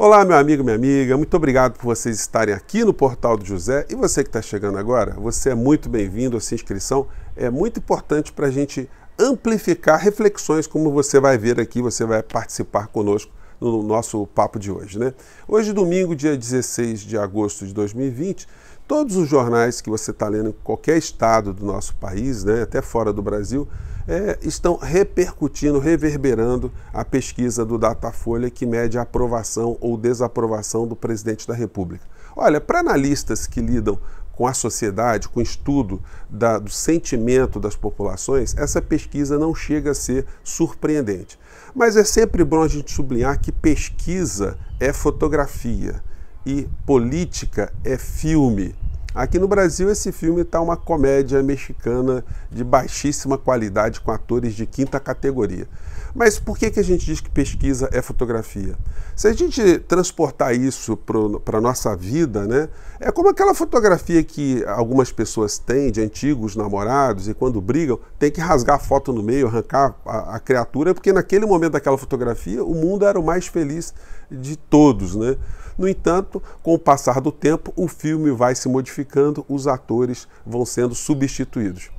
Olá, meu amigo, minha amiga, muito obrigado por vocês estarem aqui no Portal do José. E você que está chegando agora, você é muito bem-vindo. A sua inscrição é muito importante para a gente amplificar reflexões, como você vai ver aqui, você vai participar conosco no nosso papo de hoje. Né? Hoje, domingo, dia 16 de agosto de 2020, todos os jornais que você está lendo em qualquer estado do nosso país, né, até fora do Brasil, é, estão repercutindo, reverberando a pesquisa do Datafolha que mede a aprovação ou desaprovação do presidente da República. Olha, para analistas que lidam com a sociedade, com o estudo da, do sentimento das populações, essa pesquisa não chega a ser surpreendente. Mas é sempre bom a gente sublinhar que pesquisa é fotografia e política é filme, Aqui no Brasil, esse filme está uma comédia mexicana de baixíssima qualidade, com atores de quinta categoria. Mas por que, que a gente diz que pesquisa é fotografia? Se a gente transportar isso para a nossa vida, né, é como aquela fotografia que algumas pessoas têm de antigos namorados e quando brigam, tem que rasgar a foto no meio, arrancar a, a criatura, porque naquele momento daquela fotografia o mundo era o mais feliz de todos. Né? No entanto, com o passar do tempo, o filme vai se modificando, os atores vão sendo substituídos.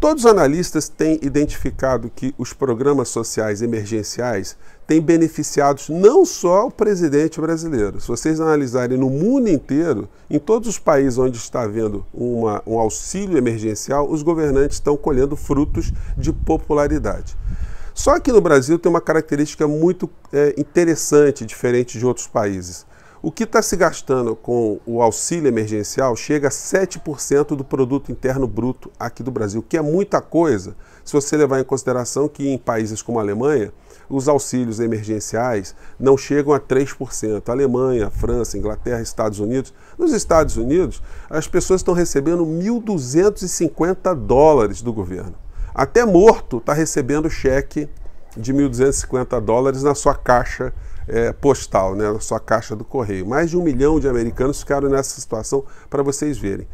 Todos os analistas têm identificado que os programas sociais emergenciais têm beneficiado não só o presidente brasileiro. Se vocês analisarem no mundo inteiro, em todos os países onde está havendo uma, um auxílio emergencial, os governantes estão colhendo frutos de popularidade. Só que no Brasil tem uma característica muito é, interessante, diferente de outros países. O que está se gastando com o auxílio emergencial chega a 7% do produto interno bruto aqui do Brasil, que é muita coisa, se você levar em consideração que em países como a Alemanha, os auxílios emergenciais não chegam a 3%. A Alemanha, França, Inglaterra, Estados Unidos. Nos Estados Unidos, as pessoas estão recebendo 1.250 dólares do governo. Até morto está recebendo cheque de 1.250 dólares na sua caixa é, postal, né, na sua caixa do correio. Mais de um milhão de americanos ficaram nessa situação para vocês verem.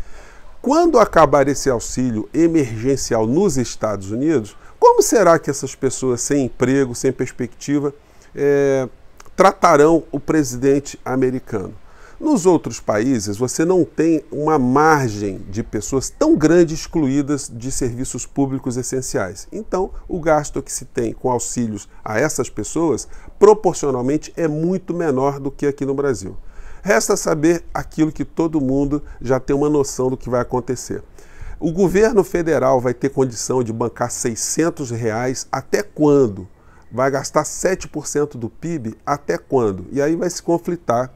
Quando acabar esse auxílio emergencial nos Estados Unidos, como será que essas pessoas sem emprego, sem perspectiva, é, tratarão o presidente americano? Nos outros países, você não tem uma margem de pessoas tão grande excluídas de serviços públicos essenciais. Então, o gasto que se tem com auxílios a essas pessoas, proporcionalmente, é muito menor do que aqui no Brasil. Resta saber aquilo que todo mundo já tem uma noção do que vai acontecer. O governo federal vai ter condição de bancar 600 reais até quando? Vai gastar 7% do PIB até quando? E aí vai se conflitar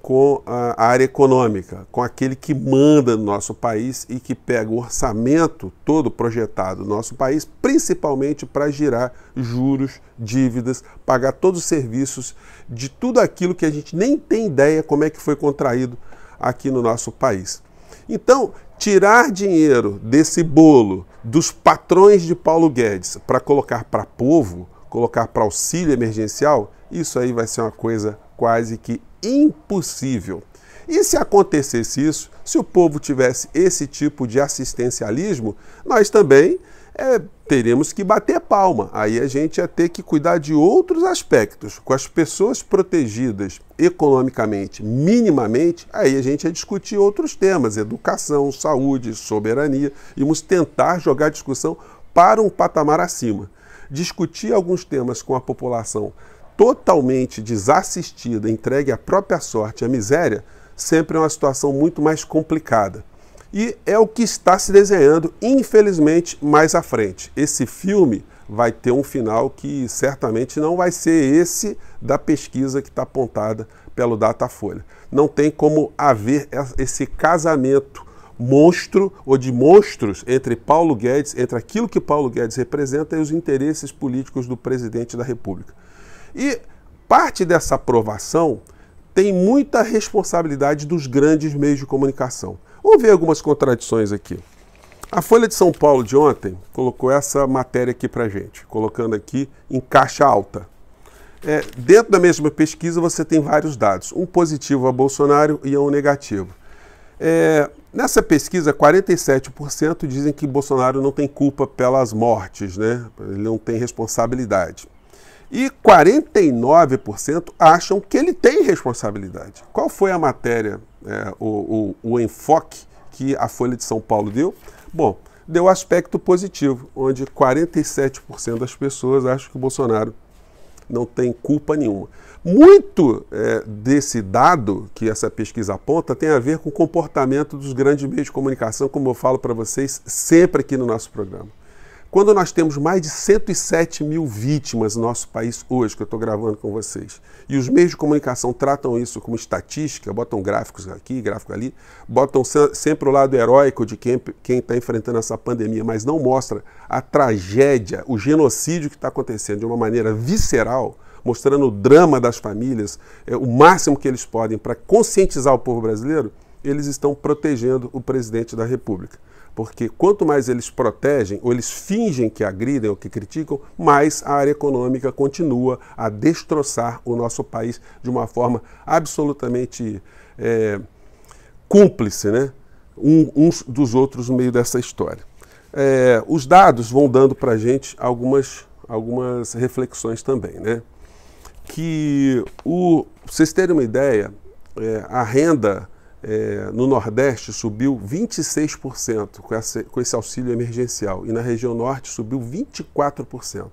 com a área econômica, com aquele que manda no nosso país e que pega o orçamento todo projetado no nosso país, principalmente para girar juros, dívidas, pagar todos os serviços de tudo aquilo que a gente nem tem ideia como é que foi contraído aqui no nosso país. Então, tirar dinheiro desse bolo dos patrões de Paulo Guedes para colocar para povo, colocar para auxílio emergencial, isso aí vai ser uma coisa quase que impossível. E se acontecesse isso, se o povo tivesse esse tipo de assistencialismo, nós também é, teremos que bater palma. Aí a gente ia ter que cuidar de outros aspectos. Com as pessoas protegidas economicamente, minimamente, aí a gente ia discutir outros temas: educação, saúde, soberania. Íamos tentar jogar a discussão para um patamar acima. Discutir alguns temas com a população totalmente desassistida, entregue à própria sorte, à miséria, sempre é uma situação muito mais complicada. E é o que está se desenhando, infelizmente, mais à frente. Esse filme vai ter um final que certamente não vai ser esse da pesquisa que está apontada pelo Datafolha. Não tem como haver esse casamento monstro ou de monstros entre Paulo Guedes, entre aquilo que Paulo Guedes representa e os interesses políticos do presidente da República. E parte dessa aprovação tem muita responsabilidade dos grandes meios de comunicação. Vamos ver algumas contradições aqui. A Folha de São Paulo de ontem colocou essa matéria aqui para gente, colocando aqui em caixa alta. É, dentro da mesma pesquisa você tem vários dados, um positivo a Bolsonaro e um negativo. É, nessa pesquisa, 47% dizem que Bolsonaro não tem culpa pelas mortes, né? ele não tem responsabilidade. E 49% acham que ele tem responsabilidade. Qual foi a matéria, é, o, o, o enfoque que a Folha de São Paulo deu? Bom, deu aspecto positivo, onde 47% das pessoas acham que o Bolsonaro não tem culpa nenhuma. Muito é, desse dado que essa pesquisa aponta tem a ver com o comportamento dos grandes meios de comunicação, como eu falo para vocês sempre aqui no nosso programa. Quando nós temos mais de 107 mil vítimas no nosso país hoje, que eu estou gravando com vocês, e os meios de comunicação tratam isso como estatística, botam gráficos aqui, gráfico ali, botam sempre o lado heróico de quem está enfrentando essa pandemia, mas não mostra a tragédia, o genocídio que está acontecendo de uma maneira visceral, mostrando o drama das famílias, é, o máximo que eles podem para conscientizar o povo brasileiro, eles estão protegendo o presidente da República. Porque quanto mais eles protegem, ou eles fingem que agridem ou que criticam, mais a área econômica continua a destroçar o nosso país de uma forma absolutamente é, cúmplice, né? Um, uns dos outros no meio dessa história. É, os dados vão dando para a gente algumas, algumas reflexões também, né? Que o, vocês terem uma ideia, é, a renda é, no Nordeste subiu 26% com, essa, com esse auxílio emergencial e na região Norte subiu 24%.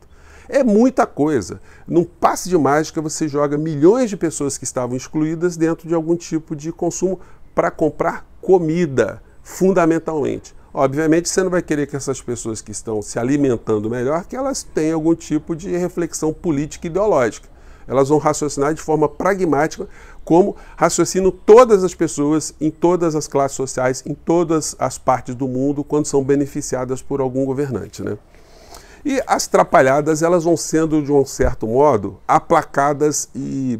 É muita coisa. Num passe de mágica, você joga milhões de pessoas que estavam excluídas dentro de algum tipo de consumo para comprar comida, fundamentalmente. Obviamente, você não vai querer que essas pessoas que estão se alimentando melhor, que elas tenham algum tipo de reflexão política e ideológica. Elas vão raciocinar de forma pragmática, como raciocinam todas as pessoas em todas as classes sociais, em todas as partes do mundo, quando são beneficiadas por algum governante. Né? E as trapalhadas, elas vão sendo, de um certo modo, aplacadas e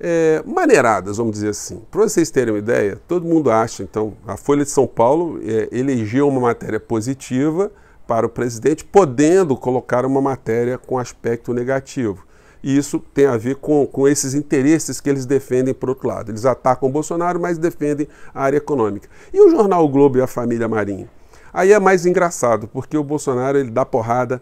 é, maneiradas, vamos dizer assim. Para vocês terem uma ideia, todo mundo acha, então, a Folha de São Paulo é, elegeu uma matéria positiva para o presidente, podendo colocar uma matéria com aspecto negativo. E isso tem a ver com, com esses interesses que eles defendem por outro lado. Eles atacam o Bolsonaro, mas defendem a área econômica. E o jornal o Globo e a família Marinho? Aí é mais engraçado, porque o Bolsonaro ele dá porrada,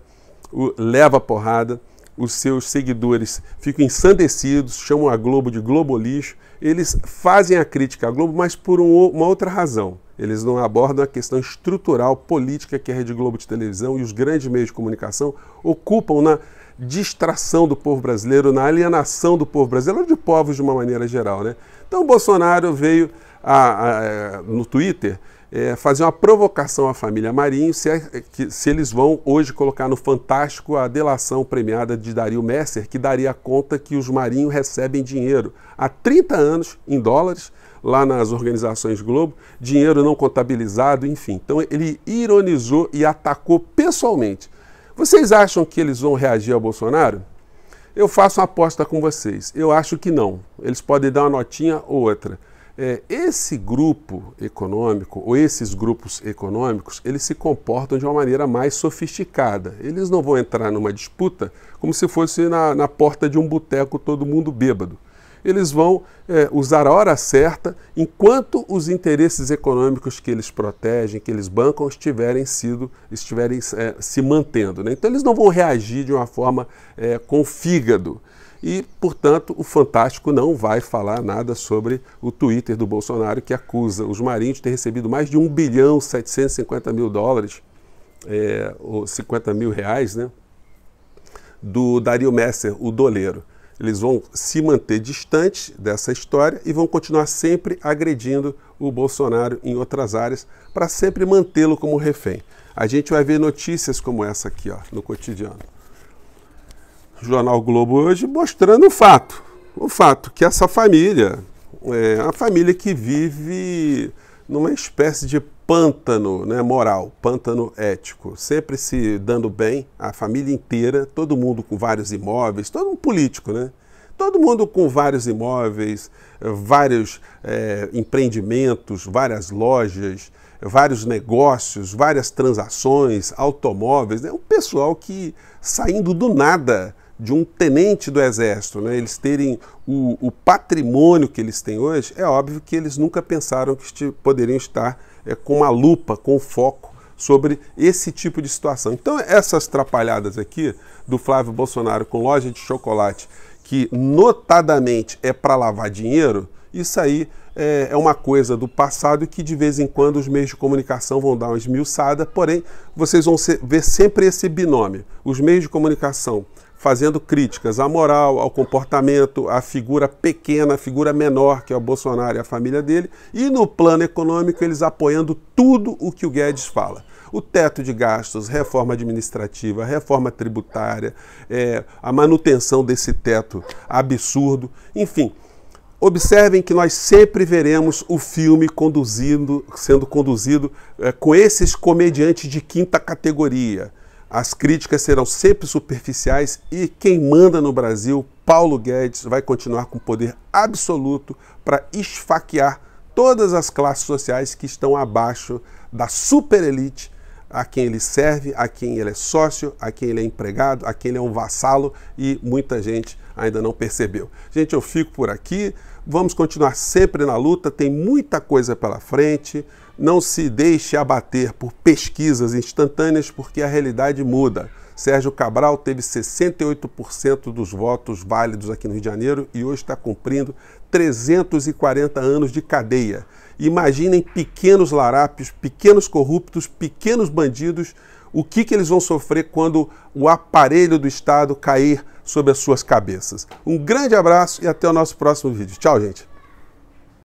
o, leva porrada, os seus seguidores ficam ensandecidos, chamam a Globo de Globo lixo. Eles fazem a crítica à Globo, mas por um, uma outra razão. Eles não abordam a questão estrutural, política que é a Rede Globo de televisão e os grandes meios de comunicação ocupam na distração do povo brasileiro, na alienação do povo brasileiro, de povos de uma maneira geral. Né? Então, Bolsonaro veio a, a, é, no Twitter é, fazer uma provocação à família Marinho se, é, que, se eles vão hoje colocar no Fantástico a delação premiada de Dario Messer, que daria conta que os Marinhos recebem dinheiro há 30 anos em dólares lá nas organizações Globo, dinheiro não contabilizado, enfim. Então ele ironizou e atacou pessoalmente vocês acham que eles vão reagir ao Bolsonaro? Eu faço uma aposta com vocês. Eu acho que não. Eles podem dar uma notinha ou outra. É, esse grupo econômico, ou esses grupos econômicos, eles se comportam de uma maneira mais sofisticada. Eles não vão entrar numa disputa como se fosse na, na porta de um boteco todo mundo bêbado eles vão é, usar a hora certa enquanto os interesses econômicos que eles protegem, que eles bancam, estiverem sido, estiverem é, se mantendo. Né? Então eles não vão reagir de uma forma é, com fígado. E, portanto, o Fantástico não vai falar nada sobre o Twitter do Bolsonaro que acusa os marinhos de ter recebido mais de 1 bilhão 750 mil dólares, é, ou 50 mil reais, né? do Dario Messer, o doleiro eles vão se manter distantes dessa história e vão continuar sempre agredindo o Bolsonaro em outras áreas para sempre mantê-lo como refém. A gente vai ver notícias como essa aqui, ó, no cotidiano. O Jornal Globo hoje mostrando o fato, o fato que essa família é uma família que vive numa espécie de pântano né, moral, pântano ético, sempre se dando bem, a família inteira, todo mundo com vários imóveis, todo um político, né? Todo mundo com vários imóveis, vários é, empreendimentos, várias lojas, vários negócios, várias transações, automóveis. É né? um pessoal que saindo do nada de um tenente do exército, né? eles terem o, o patrimônio que eles têm hoje, é óbvio que eles nunca pensaram que poderiam estar é, com uma lupa, com foco sobre esse tipo de situação. Então, essas atrapalhadas aqui do Flávio Bolsonaro com loja de chocolate, que notadamente é para lavar dinheiro, isso aí é, é, uma coisa do passado que de vez em quando os meios de comunicação vão dar uma esmiuçada, porém vocês vão ser, ver sempre esse binômio. Os meios de comunicação fazendo críticas à moral, ao comportamento, à figura pequena, à figura menor, que é o Bolsonaro e a família dele, e no plano econômico eles apoiando tudo o que o Guedes fala. O teto de gastos, reforma administrativa, reforma tributária, é, a manutenção desse teto absurdo, enfim. Observem que nós sempre veremos o filme conduzindo, sendo conduzido é, com esses comediantes de quinta categoria as críticas serão sempre superficiais e quem manda no Brasil, Paulo Guedes, vai continuar com poder absoluto para esfaquear todas as classes sociais que estão abaixo da superelite a quem ele serve, a quem ele é sócio, a quem ele é empregado, a quem ele é um vassalo e muita gente ainda não percebeu. Gente, eu fico por aqui. Vamos continuar sempre na luta, tem muita coisa pela frente. Não se deixe abater por pesquisas instantâneas, porque a realidade muda. Sérgio Cabral teve 68% dos votos válidos aqui no Rio de Janeiro e hoje está cumprindo 340 anos de cadeia. Imaginem pequenos larápios, pequenos corruptos, pequenos bandidos, o que, que eles vão sofrer quando o aparelho do Estado cair sobre as suas cabeças. Um grande abraço e até o nosso próximo vídeo. Tchau, gente!